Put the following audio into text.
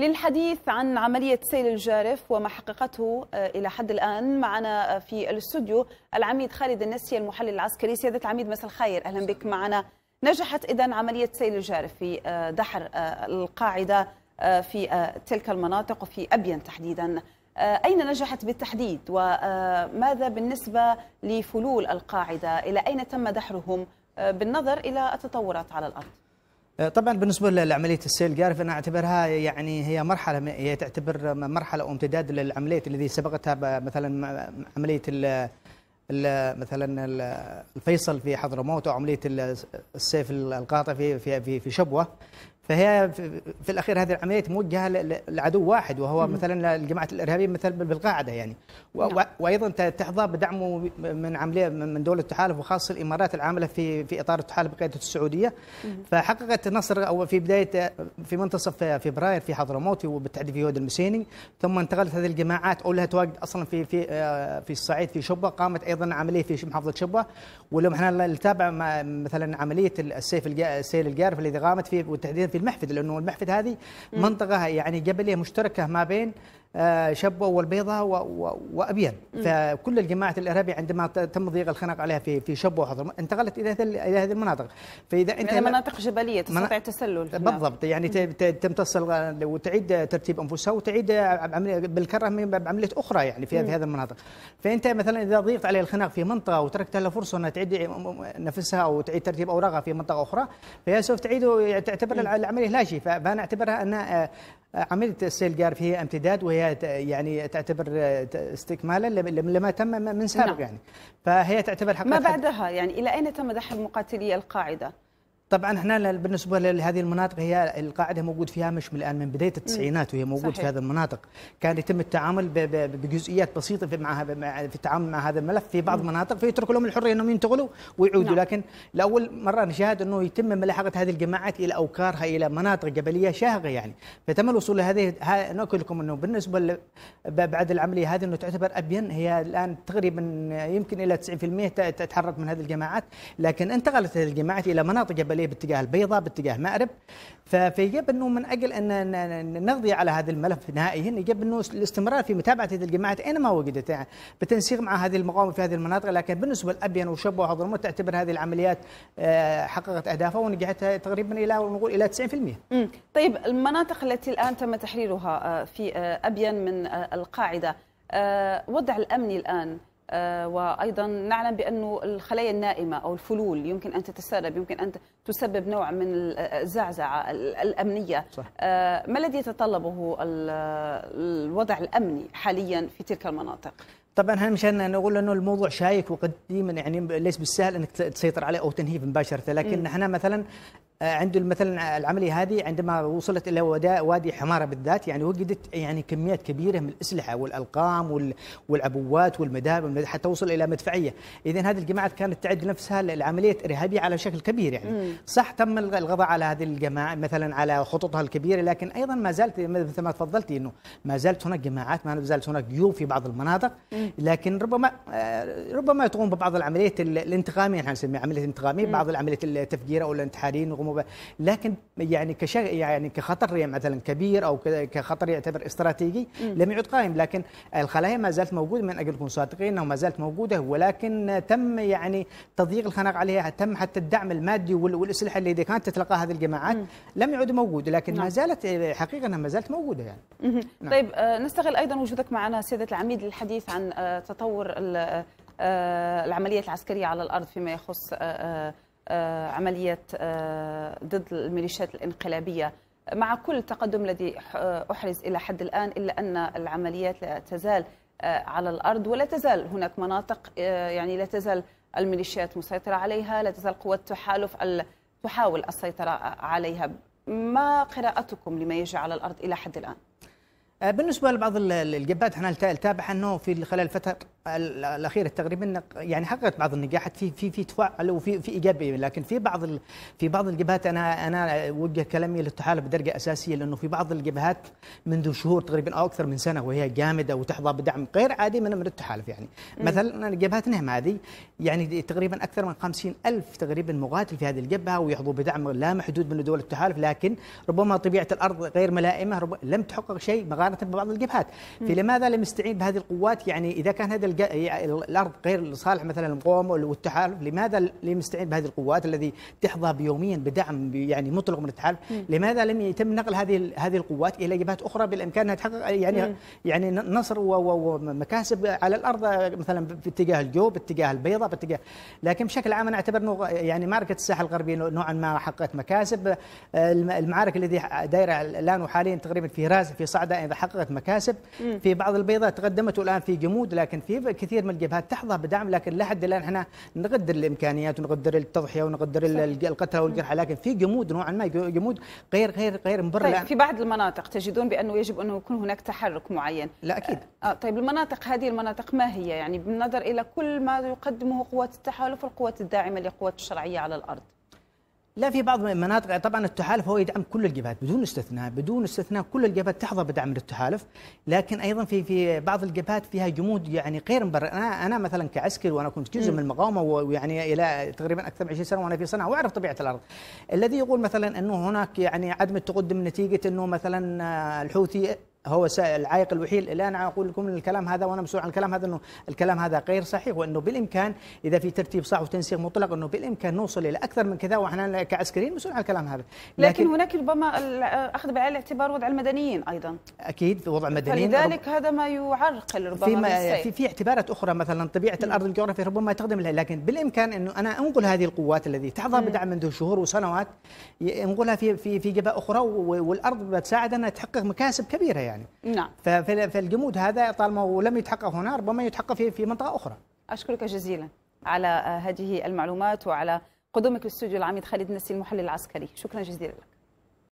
للحديث عن عملية سيل الجارف وما حققته آه، إلى حد الآن معنا آه، في الاستوديو العميد خالد النسي المحلل العسكري سيادة العميد مساء الخير أهلا بك معنا نجحت إذا عملية سيل الجارف في آه، دحر القاعدة في تلك المناطق وفي أبين تحديدا أين نجحت بالتحديد وماذا بالنسبة لفلول القاعدة إلى أين تم دحرهم بالنظر إلى التطورات على الأرض آه، طبعا بالنسبه لعمليه السيل جارف انا اعتبرها يعني هي مرحله هي تعتبر مرحله او امتداد للعمليه الذي سبقتها مثلا عمليه الـ مثلا الفيصل في حضرموت او عمليه السيف القاطع في في, في شبوه فهي في الاخير هذه العمليه موجهه لعدو واحد وهو مم. مثلا الجماعات الارهابيه مثل بالقاعده يعني نعم. وايضا تحظى بدعم من عمليه من دوله التحالف وخاصه الامارات العامله في في اطار التحالف بقياده السعوديه مم. فحققت نصر او في بدايه في منتصف فبراير في حضرموت وبالتحديد في هود المسيني ثم انتقلت هذه الجماعات او لها تواجد اصلا في في آه، في الصعيد في شبه قامت ايضا عمليه في محافظه شبه واليوم احنا نتابع مثلا عمليه السيف السيل الجارف الذي قامت فيه وتحديدا في المحفد لانه المحفد هذه منطقه يعني قبليه مشتركه ما بين آه، شبوه والبيضة وأبين فكل الجماعة الإرهابية عندما تم ضيق الخناق عليها في في شبوه وحضر انتقلت إلى إلى هذه المناطق فإذا أنت يعني مناطق جبلية تستطيع التسلل بالضبط نعم. يعني تمتص وتعيد ترتيب أنفسها وتعيد بالكرة بعملية أخرى يعني في هذه المناطق فأنت مثلا إذا ضيقت عليها الخناق في منطقة وتركت لها فرصة أنها تعيد نفسها أو تعيد ترتيب أوراقها في منطقة أخرى فهي سوف تعيد تعتبر العملية لا شيء فأنا أعتبرها انها آه، عملية السيلجارف هي امتداد وهي يعني تعتبر استكمالا لما تم من سابق نعم. يعني فهي تعتبر حقيقة ما بعدها يعني إلى أين تم دحر مقاتلي القاعدة؟ طبعا احنا بالنسبه لهذه المناطق هي القاعده موجود فيها مش من الان من بدايه التسعينات وهي موجود صحيح. في هذه المناطق كان يتم التعامل بجزئيات بسيطه في مع في التعامل مع هذا الملف في بعض المناطق فيترك لهم الحريه انهم ينتقلوا ويعودوا نعم. لكن لاول مره نشاهد انه يتم ملاحقه هذه الجماعات الى اوكارها الى مناطق جبليه شاهقه يعني فتم الوصول لهذه نقول لكم انه بالنسبه بعد العمليه هذه انه تعتبر ابين هي الان تقريبا يمكن الى 90% تتحرك من هذه الجماعات لكن انتقلت هذه الجماعات الى مناطق جبليه عليه باتجاه البيضاء باتجاه مأرب فيجب انه من اجل ان نقضي على هذا الملف نهائيا يجب انه الاستمرار في متابعه هذه الجماعات اينما وجدت يعني بالتنسيق مع هذه المقاومه في هذه المناطق لكن بالنسبه لابين وشبوه وحضرموت تعتبر هذه العمليات آه، حققت اهدافها ونجحت تقريبا الى نقول الى 90%. امم طيب المناطق التي الان تم تحريرها آه، في آه، ابين من القاعده وضع الامني الان آه، وايضا نعلم بانه الخلايا النائمه او الفلول يمكن ان تتسرب يمكن ان تسبب نوع من الزعزعه الامنيه صح. آه، ما الذي يتطلبه الوضع الامني حاليا في تلك المناطق طبعا احنا مشان نقول انه الموضوع شائك وقديم يعني ليس بالسهل انك تسيطر عليه او تنهيه مباشره لكن احنا مثلا آه، عنده مثلا آه، العمليه هذه عندما وصلت الى وادي حماره بالذات يعني وجدت يعني كميات كبيره من الاسلحه والالقام والعبوات والمدافع حتى وصل الى مدفعيه، اذا هذه الجماعات كانت تعد نفسها لعمليه ارهابيه على شكل كبير يعني، صح تم القضاء على هذه الجماعه مثلا على خططها الكبيره لكن ايضا ما زالت مثل ما تفضلتي انه ما زالت هناك جماعات ما زالت هناك جيوب في بعض المناطق لكن ربما آه، ربما تقوم ببعض العمليات الانتقاميه احنا نسميها عمليه انتقاميه بعض العمليات التفجير او الانتحاريين مب... لكن يعني كش يعني كخطر يعني مثلا كبير او كخطر يعتبر استراتيجي لم يعد قائم لكن الخلايا ما زالت موجوده من اجل نكون صادقين انها ما زالت موجوده ولكن تم يعني تضييق الخناق عليها تم حتى الدعم المادي والاسلحه اللي كانت تتلقاها هذه الجماعات م. لم يعد موجود لكن نعم. ما زالت حقيقه انها ما زالت موجوده يعني نعم. طيب آه، نستغل ايضا وجودك معنا سياده العميد للحديث عن آه، تطور آه، العمليات العسكريه على الارض فيما يخص آه، عملية آه، ضد الميليشيات الانقلابية مع كل التقدم الذي آه، أحرز إلى حد الآن إلا أن العمليات لا تزال على الأرض ولا تزال هناك مناطق يعني لا تزال الميليشيات مسيطرة عليها لا تزال قوات تحالف تحاول السيطرة عليها ما قراءتكم لما يجري على الأرض إلى حد الآن؟ آه، بالنسبه لبعض الجبات احنا التابع انه في خلال الفتره الاخيره تقريبا يعني حققت بعض النجاحات في في في تفاعل وفي في ايجابيه لكن في بعض في بعض الجبهات انا انا وجه كلامي للتحالف بدرجه اساسيه لانه في بعض الجبهات منذ شهور تقريبا او اكثر من سنه وهي جامده وتحظى بدعم غير عادي من من التحالف يعني مثلا جبهه نهم هذه يعني تقريبا اكثر من 50 الف تقريبا مقاتل في هذه الجبهه ويحظوا بدعم لا محدود من دول التحالف لكن ربما طبيعه الارض غير ملائمه لم تحقق شيء مقارنه ببعض الجبهات فلماذا لم يستعين بهذه القوات يعني اذا كان هذا الج... يعني الارض غير لصالح مثلا المقاومه والتحالف لماذا لم يستعين بهذه القوات الذي تحظى بيوميا بدعم يعني مطلق من التحالف لماذا لم يتم نقل هذه هذه القوات الى جبهات اخرى بالامكان انها تحقق يعني مم. يعني نصر ومكاسب على الارض مثلا باتجاه الجو باتجاه البيضاء باتجاه لكن بشكل عام انا اعتبر انه يعني معركه الساحل الغربي نوعا ما حققت مكاسب المعارك الذي دايره الان وحاليا تقريبا في راس في صعده اذا حققت مكاسب في بعض البيضات تقدمت والان في جمود لكن في كثير من الجبهات تحظى بدعم لكن لحد الان احنا نقدر الامكانيات ونقدر التضحيه ونقدر القتلى والجرحى لكن في جمود نوعا ما جمود غير غير غير مبرر طيب في بعض المناطق تجدون بانه يجب انه يكون هناك تحرك معين لا اكيد آه،, آه طيب المناطق هذه المناطق ما هي يعني بالنظر الى كل ما يقدمه قوات التحالف والقوات الداعمه لقوات الشرعيه على الارض لا في بعض المناطق طبعا التحالف هو يدعم كل الجبهات بدون استثناء بدون استثناء كل الجبهات تحظى بدعم التحالف لكن ايضا في في بعض الجبهات فيها جمود يعني غير مبرر انا انا مثلا كعسكري وانا كنت جزء من المقاومه ويعني الى تقريبا اكثر من 20 سنه وانا في صنعاء واعرف طبيعه الارض الذي يقول مثلا انه هناك يعني عدم التقدم نتيجه انه مثلا الحوثي هو العائق الوحيد الان اقول لكم ان الكلام هذا وانا مسؤول عن الكلام هذا انه الكلام هذا غير صحيح وانه بالامكان اذا في ترتيب صح وتنسيق مطلق انه بالامكان نوصل الى اكثر من كذا واحنا كعسكريين مسؤول عن الكلام هذا لكن, لكن هناك ربما اخذ بعين الاعتبار وضع المدنيين ايضا اكيد وضع المدنيين لذلك هذا ما يعرقل ربما فيما في, في اعتبارات اخرى مثلا طبيعه م. الارض الجغرافيه ربما تخدم لها لكن بالامكان انه انا انقل هذه القوات التي تحظى بدعم منذ شهور وسنوات انقلها في في في جبهه اخرى والارض بتساعدنا تحقق مكاسب كبيره يعني يعني نعم فالجمود هذا طالما لم يتحقق هنا ربما يتحقق في في منطقه اخرى اشكرك جزيلا على هذه المعلومات وعلى قدومك للاستوديو العميد خالد نسي المحلل العسكري شكرا جزيلا لك